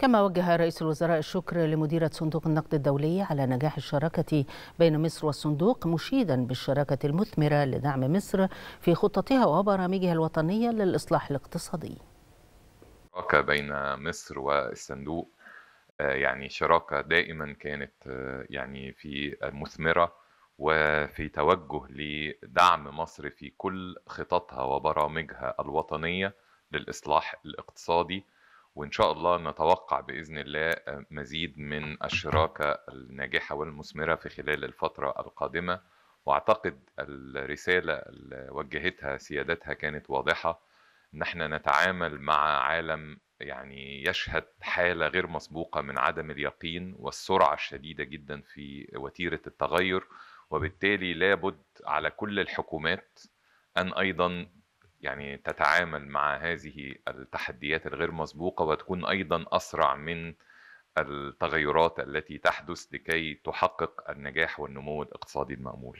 كما وجه رئيس الوزراء الشكر لمديرة صندوق النقد الدولي على نجاح الشراكة بين مصر والصندوق مشيدا بالشراكة المثمرة لدعم مصر في خططها وبرامجها الوطنية للإصلاح الاقتصادي الشراكة بين مصر والصندوق آه، يعني شراكة دائما كانت آه، يعني في مثمرة وفي توجه لدعم مصر في كل خططها وبرامجها الوطنية للإصلاح الاقتصادي وإن شاء الله نتوقع بإذن الله آه، مزيد من الشراكة الناجحة والمثمرة في خلال الفترة القادمة وأعتقد الرسالة اللي وجهتها سيادتها كانت واضحة إن احنا نتعامل مع عالم يعني يشهد حالة غير مسبوقة من عدم اليقين والسرعة الشديدة جدا في وتيرة التغير وبالتالي لابد على كل الحكومات أن أيضا يعني تتعامل مع هذه التحديات الغير مسبوقة وتكون أيضا أسرع من التغيرات التي تحدث لكي تحقق النجاح والنمو الاقتصادي المأمول